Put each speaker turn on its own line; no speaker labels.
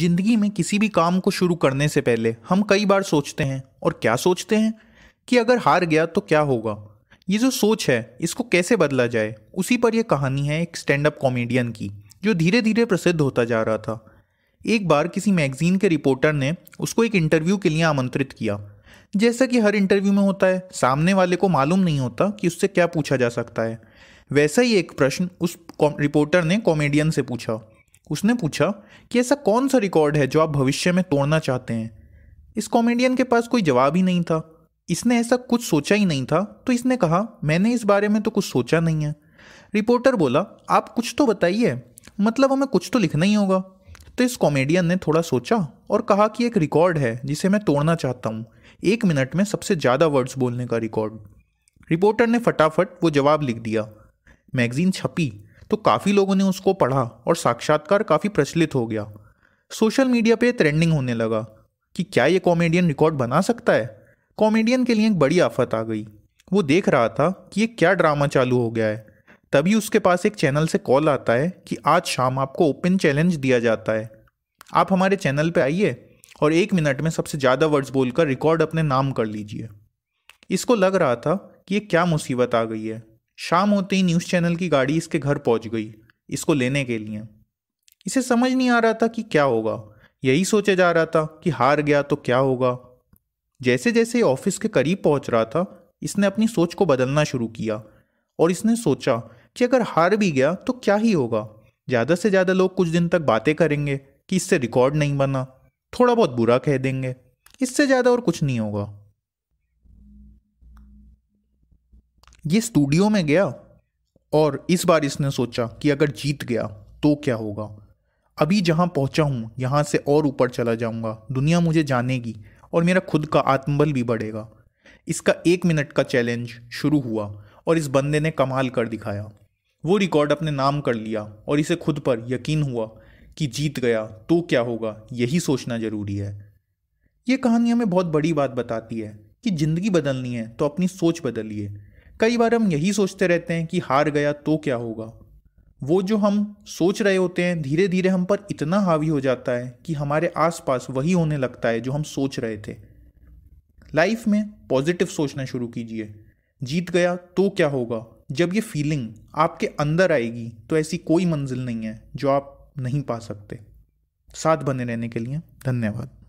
जिंदगी में किसी भी काम को शुरू करने से पहले हम कई बार सोचते हैं और क्या सोचते हैं कि अगर हार गया तो क्या होगा ये जो सोच है इसको कैसे बदला जाए उसी पर यह कहानी है एक स्टैंड अप कॉमेडियन की जो धीरे धीरे प्रसिद्ध होता जा रहा था एक बार किसी मैगजीन के रिपोर्टर ने उसको एक इंटरव्यू के लिए आमंत्रित किया जैसा कि हर इंटरव्यू में होता है सामने वाले को मालूम नहीं होता कि उससे क्या पूछा जा सकता है वैसा ही एक प्रश्न उस रिपोर्टर ने कॉमेडियन से पूछा उसने पूछा कि ऐसा कौन सा रिकॉर्ड है जो आप भविष्य में तोड़ना चाहते हैं इस कॉमेडियन के पास कोई जवाब ही नहीं था इसने ऐसा कुछ सोचा ही नहीं था तो इसने कहा मैंने इस बारे में तो कुछ सोचा नहीं है रिपोर्टर बोला आप कुछ तो बताइए मतलब हमें कुछ तो लिखना ही होगा तो इस कॉमेडियन ने थोड़ा सोचा और कहा कि एक रिकॉर्ड है जिसे मैं तोड़ना चाहता हूँ एक मिनट में सबसे ज़्यादा वर्ड्स बोलने का रिकॉर्ड रिपोर्टर ने फटाफट वो जवाब लिख दिया मैगज़ीन छपी तो काफ़ी लोगों ने उसको पढ़ा और साक्षात्कार काफ़ी प्रचलित हो गया सोशल मीडिया पे ट्रेंडिंग होने लगा कि क्या ये कॉमेडियन रिकॉर्ड बना सकता है कॉमेडियन के लिए एक बड़ी आफत आ गई वो देख रहा था कि ये क्या ड्रामा चालू हो गया है तभी उसके पास एक चैनल से कॉल आता है कि आज शाम आपको ओपन चैलेंज दिया जाता है आप हमारे चैनल पर आइए और एक मिनट में सबसे ज़्यादा वर्ड्स बोलकर रिकॉर्ड अपने नाम कर लीजिए इसको लग रहा था कि ये क्या मुसीबत आ गई है शाम होते ही न्यूज़ चैनल की गाड़ी इसके घर पहुंच गई इसको लेने के लिए इसे समझ नहीं आ रहा था कि क्या होगा यही सोचा जा रहा था कि हार गया तो क्या होगा जैसे जैसे ऑफिस के करीब पहुंच रहा था इसने अपनी सोच को बदलना शुरू किया और इसने सोचा कि अगर हार भी गया तो क्या ही होगा ज़्यादा से ज़्यादा लोग कुछ दिन तक बातें करेंगे कि इससे रिकॉर्ड नहीं बना थोड़ा बहुत बुरा कह देंगे इससे ज़्यादा और कुछ नहीं होगा ये स्टूडियो में गया और इस बार इसने सोचा कि अगर जीत गया तो क्या होगा अभी जहाँ पहुँचा हूँ यहाँ से और ऊपर चला जाऊँगा दुनिया मुझे जानेगी और मेरा खुद का आत्मबल भी बढ़ेगा इसका एक मिनट का चैलेंज शुरू हुआ और इस बंदे ने कमाल कर दिखाया वो रिकॉर्ड अपने नाम कर लिया और इसे खुद पर यकीन हुआ कि जीत गया तो क्या होगा यही सोचना ज़रूरी है ये कहानी हमें बहुत बड़ी बात बताती है कि ज़िंदगी बदलनी है तो अपनी सोच बदलिए कई बार हम यही सोचते रहते हैं कि हार गया तो क्या होगा वो जो हम सोच रहे होते हैं धीरे धीरे हम पर इतना हावी हो जाता है कि हमारे आसपास वही होने लगता है जो हम सोच रहे थे लाइफ में पॉजिटिव सोचना शुरू कीजिए जीत गया तो क्या होगा जब ये फीलिंग आपके अंदर आएगी तो ऐसी कोई मंजिल नहीं है जो आप नहीं पा सकते साथ बने रहने के लिए धन्यवाद